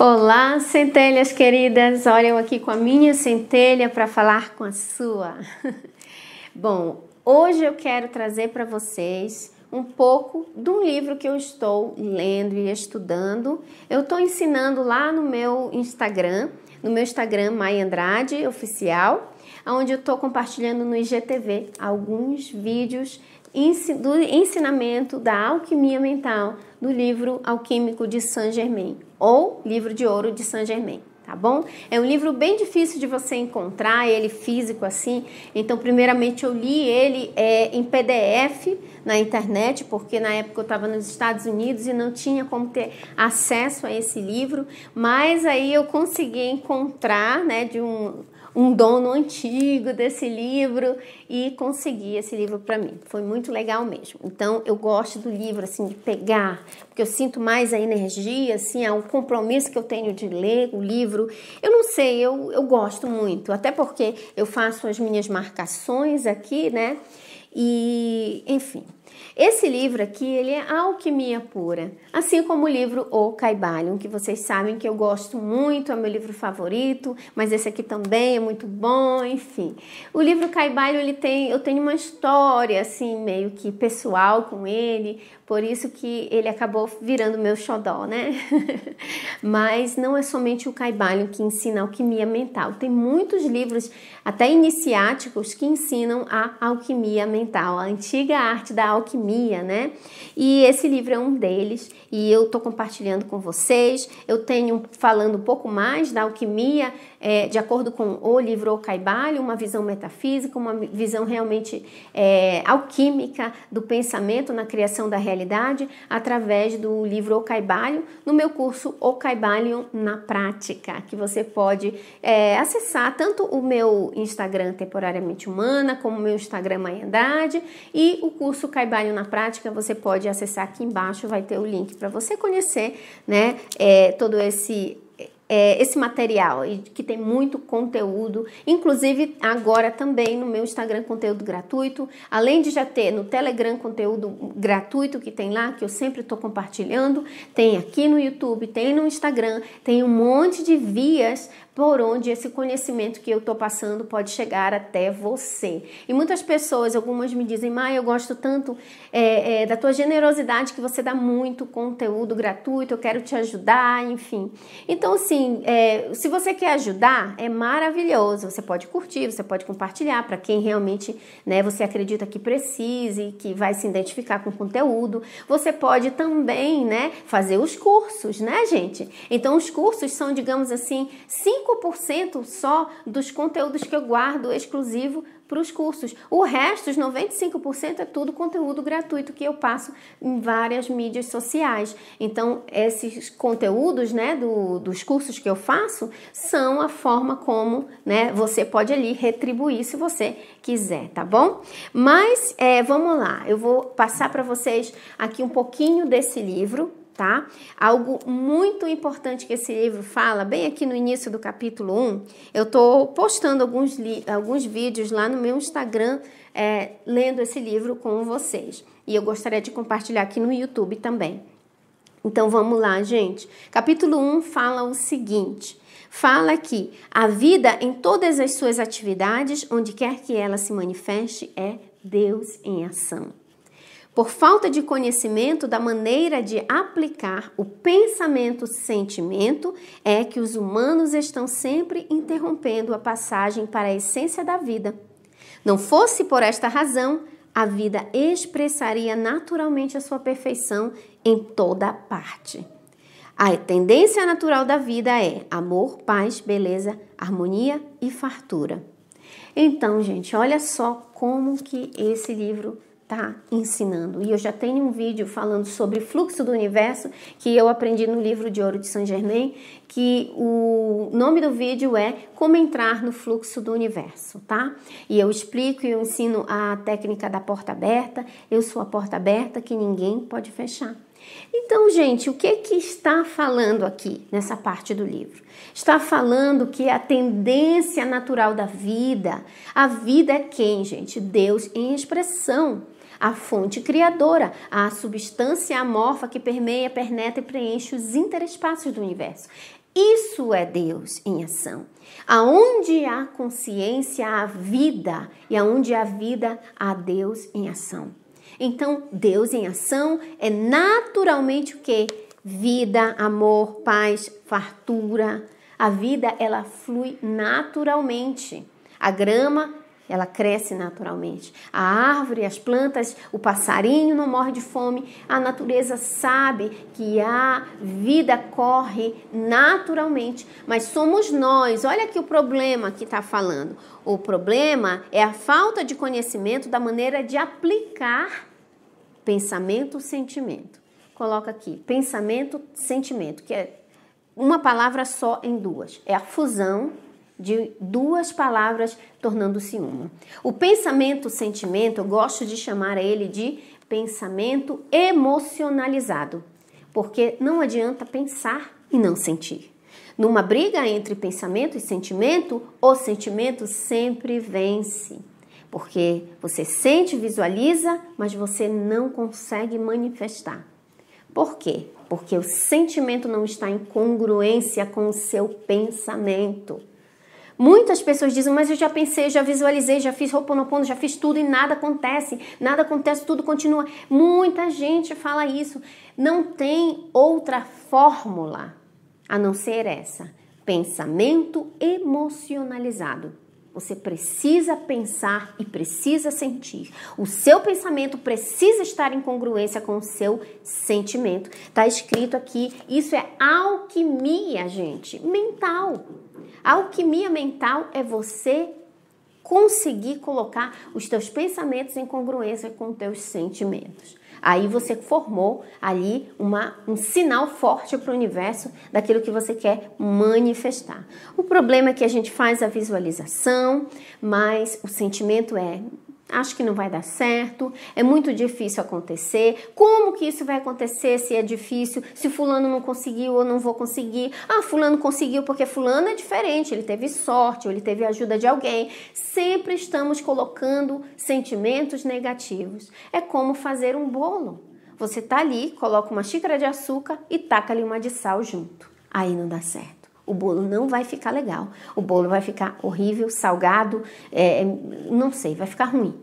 Olá, centelhas queridas! Olha eu aqui com a minha centelha para falar com a sua. Bom, hoje eu quero trazer para vocês um pouco de um livro que eu estou lendo e estudando. Eu estou ensinando lá no meu Instagram, no meu Instagram Mai Andrade Oficial onde eu estou compartilhando no IGTV alguns vídeos do ensinamento da alquimia mental do livro Alquímico de Saint Germain ou Livro de Ouro de Saint Germain tá bom? É um livro bem difícil de você encontrar, ele físico assim. Então, primeiramente eu li ele é, em PDF na internet, porque na época eu estava nos Estados Unidos e não tinha como ter acesso a esse livro, mas aí eu consegui encontrar, né, de um um dono antigo desse livro e consegui esse livro para mim. Foi muito legal mesmo. Então eu gosto do livro assim de pegar, porque eu sinto mais a energia, assim, é um compromisso que eu tenho de ler o livro. Eu não sei, eu, eu gosto muito, até porque eu faço as minhas marcações aqui, né? E enfim, esse livro aqui, ele é alquimia pura, assim como o livro O Caibalion, que vocês sabem que eu gosto muito, é meu livro favorito, mas esse aqui também é muito bom, enfim. O livro Caibalion, ele tem, eu tenho uma história assim meio que pessoal com ele, por isso que ele acabou virando meu xodó, né? mas não é somente o Caibalion que ensina alquimia mental. Tem muitos livros até iniciáticos que ensinam a alquimia mental, a antiga arte da alquimia, né? E esse livro é um deles e eu estou compartilhando com vocês. Eu tenho falando um pouco mais da alquimia é, de acordo com o livro O Caibalho, uma visão metafísica, uma visão realmente é, alquímica do pensamento na criação da realidade através do livro O Caibalho, no meu curso O Caibalho na Prática, que você pode é, acessar tanto o meu Instagram Temporariamente Humana como o meu Instagram Maiandade e o curso Caibalho trabalho na prática, você pode acessar aqui embaixo, vai ter o link para você conhecer, né, é, todo esse é, esse material e que tem muito conteúdo, inclusive agora também no meu Instagram conteúdo gratuito, além de já ter no Telegram conteúdo gratuito que tem lá, que eu sempre estou compartilhando, tem aqui no YouTube, tem no Instagram, tem um monte de vias por onde esse conhecimento que eu estou passando pode chegar até você. E muitas pessoas, algumas me dizem, Maia, eu gosto tanto é, é, da tua generosidade que você dá muito conteúdo gratuito, eu quero te ajudar, enfim. Então, sim, assim, é, se você quer ajudar, é maravilhoso. Você pode curtir, você pode compartilhar para quem realmente né, você acredita que precise, que vai se identificar com o conteúdo. Você pode também né, fazer os cursos, né, gente? Então, os cursos são, digamos assim, 5% só dos conteúdos que eu guardo exclusivo para os cursos. O resto, os 95%, é tudo conteúdo gratuito que eu passo em várias mídias sociais. Então, esses conteúdos né, do, dos cursos que eu faço são a forma como né, você pode ali retribuir se você quiser, tá bom? Mas é, vamos lá, eu vou passar para vocês aqui um pouquinho desse livro tá? Algo muito importante que esse livro fala, bem aqui no início do capítulo 1, eu tô postando alguns, alguns vídeos lá no meu Instagram é, lendo esse livro com vocês. E eu gostaria de compartilhar aqui no YouTube também. Então vamos lá, gente. Capítulo 1 fala o seguinte: fala que a vida em todas as suas atividades, onde quer que ela se manifeste, é Deus em ação por falta de conhecimento da maneira de aplicar o pensamento-sentimento, é que os humanos estão sempre interrompendo a passagem para a essência da vida. Não fosse por esta razão, a vida expressaria naturalmente a sua perfeição em toda parte. A tendência natural da vida é amor, paz, beleza, harmonia e fartura. Então, gente, olha só como que esse livro tá ensinando. E eu já tenho um vídeo falando sobre fluxo do universo que eu aprendi no livro de Ouro de Saint Germain, que o nome do vídeo é Como entrar no fluxo do universo, tá? E eu explico e eu ensino a técnica da porta aberta. Eu sou a porta aberta que ninguém pode fechar. Então, gente, o que que está falando aqui nessa parte do livro? Está falando que a tendência natural da vida, a vida é quem, gente? Deus em expressão a fonte criadora, a substância amorfa que permeia, penetra e preenche os interespaços do universo. Isso é Deus em ação. Aonde há consciência, há vida, e aonde há vida, há Deus em ação. Então, Deus em ação é naturalmente o que? Vida, amor, paz, fartura. A vida ela flui naturalmente. A grama ela cresce naturalmente. A árvore, as plantas, o passarinho não morre de fome. A natureza sabe que a vida corre naturalmente, mas somos nós. Olha aqui o problema que está falando. O problema é a falta de conhecimento da maneira de aplicar pensamento, sentimento. Coloca aqui, pensamento, sentimento, que é uma palavra só em duas. É a fusão de duas palavras tornando-se uma. O pensamento, sentimento, eu gosto de chamar ele de pensamento emocionalizado, porque não adianta pensar e não sentir. Numa briga entre pensamento e sentimento, o sentimento sempre vence. Porque você sente, visualiza, mas você não consegue manifestar. Por quê? Porque o sentimento não está em congruência com o seu pensamento. Muitas pessoas dizem, mas eu já pensei, já visualizei, já fiz Ho'oponopono, já fiz tudo e nada acontece, nada acontece, tudo continua. Muita gente fala isso. Não tem outra fórmula a não ser essa: pensamento emocionalizado. Você precisa pensar e precisa sentir. O seu pensamento precisa estar em congruência com o seu sentimento. Tá escrito aqui, isso é alquimia, gente, mental. alquimia mental é você conseguir colocar os teus pensamentos em congruência com os teus sentimentos. Aí você formou ali uma, um sinal forte para o universo daquilo que você quer manifestar. O problema é que a gente faz a visualização, mas o sentimento é acho que não vai dar certo, é muito difícil acontecer. Como que isso vai acontecer se é difícil? Se fulano não conseguiu, eu não vou conseguir. Ah, fulano conseguiu porque fulano é diferente, ele teve sorte, ou ele teve ajuda de alguém. Sempre estamos colocando sentimentos negativos. É como fazer um bolo. Você tá ali, coloca uma xícara de açúcar e taca ali uma de sal junto. Aí não dá certo o bolo não vai ficar legal. O bolo vai ficar horrível, salgado, é, é, não sei, vai ficar ruim.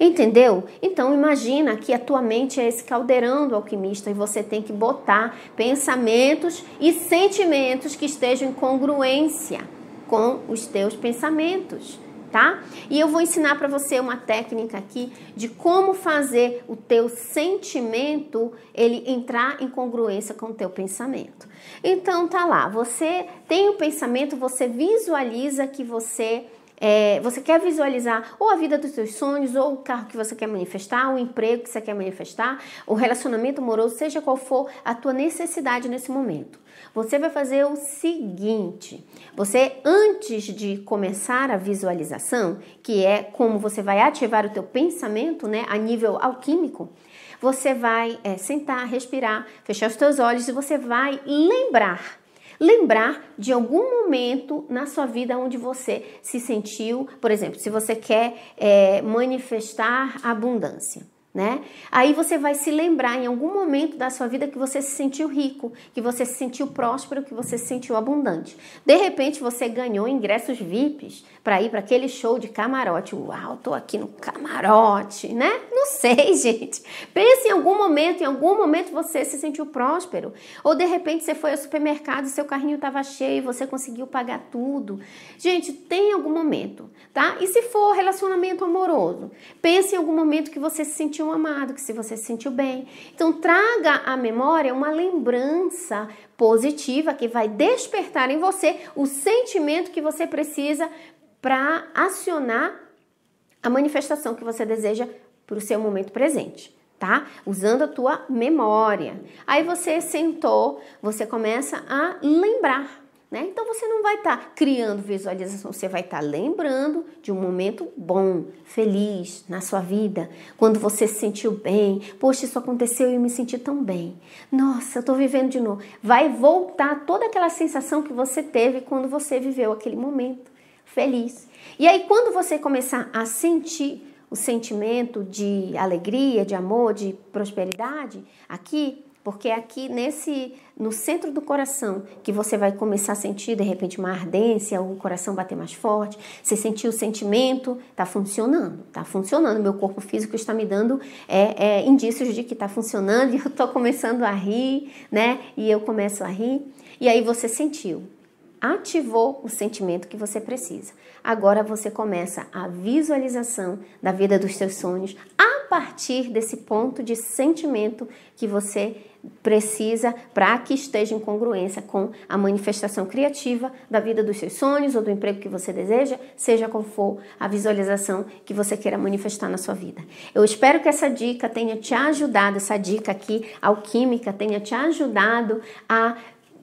Entendeu? Então imagina que a tua mente é esse caldeirão do alquimista e você tem que botar pensamentos e sentimentos que estejam em congruência com os teus pensamentos tá? E eu vou ensinar para você uma técnica aqui de como fazer o teu sentimento ele entrar em congruência com o teu pensamento. Então tá lá, você tem o um pensamento, você visualiza que você é, você quer visualizar ou a vida dos seus sonhos, ou o carro que você quer manifestar, o emprego que você quer manifestar, o relacionamento amoroso, seja qual for a tua necessidade nesse momento. Você vai fazer o seguinte: você antes de começar a visualização, que é como você vai ativar o teu pensamento, né, a nível alquímico, você vai é, sentar, respirar, fechar os teus olhos e você vai lembrar lembrar de algum momento na sua vida onde você se sentiu, por exemplo, se você quer é, manifestar abundância né? Aí você vai se lembrar em algum momento da sua vida que você se sentiu rico, que você se sentiu próspero, que você se sentiu abundante. De repente você ganhou ingressos VIPs para ir para aquele show de camarote. Uau, tô aqui no camarote, né? Não sei, gente. Pense em algum momento, em algum momento você se sentiu próspero, ou de repente você foi ao supermercado, seu carrinho estava cheio e você conseguiu pagar tudo. Gente, tem algum momento, tá? E se for relacionamento amoroso, pense em algum momento que você se sentiu sentiu amado, que se você se sentiu bem. Então, traga à memória uma lembrança positiva que vai despertar em você o sentimento que você precisa para acionar a manifestação que você deseja para o seu momento presente tá? Usando a tua memória. Aí você sentou, você começa a lembrar né? Então você não vai estar tá criando visualização, você vai estar tá lembrando de um momento bom, feliz na sua vida, quando você se sentiu bem. Poxa, isso aconteceu e eu me senti tão bem. Nossa, eu estou vivendo de novo. Vai voltar toda aquela sensação que você teve quando você viveu aquele momento feliz. E aí, quando você começar a sentir o sentimento de alegria, de amor, de prosperidade, aqui, porque aqui nesse no centro do coração que você vai começar a sentir de repente uma ardência, o coração bater mais forte, você sentir o sentimento, está funcionando, está funcionando. Meu corpo físico está me dando é, é, indícios de que está funcionando e eu estou começando a rir, né? E eu começo a rir, e aí você sentiu. Ativou o sentimento que você precisa. Agora você começa a visualização da vida dos seus sonhos. Ah, partir desse ponto de sentimento que você precisa para que esteja em congruência com a manifestação criativa da vida dos seus sonhos ou do emprego que você deseja, seja qual for a visualização que você queira manifestar na sua vida. Eu espero que essa dica tenha te ajudado, essa dica aqui alquímica tenha te ajudado a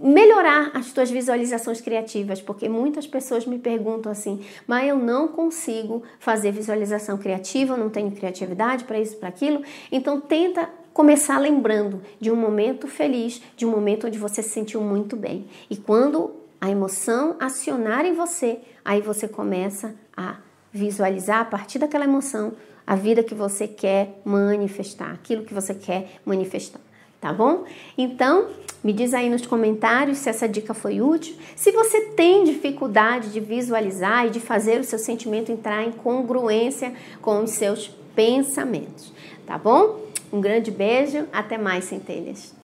melhorar as tuas visualizações criativas, porque muitas pessoas me perguntam assim: "Mas eu não consigo fazer visualização criativa, não tenho criatividade para isso, para aquilo". Então tenta começar lembrando de um momento feliz, de um momento onde você se sentiu muito bem. E quando a emoção acionar em você, aí você começa a visualizar a partir daquela emoção a vida que você quer manifestar, aquilo que você quer manifestar tá bom? Então, me diz aí nos comentários se essa dica foi útil. Se você tem dificuldade de visualizar e de fazer o seu sentimento entrar em congruência com os seus pensamentos, tá bom? Um grande beijo, até mais, centelhas.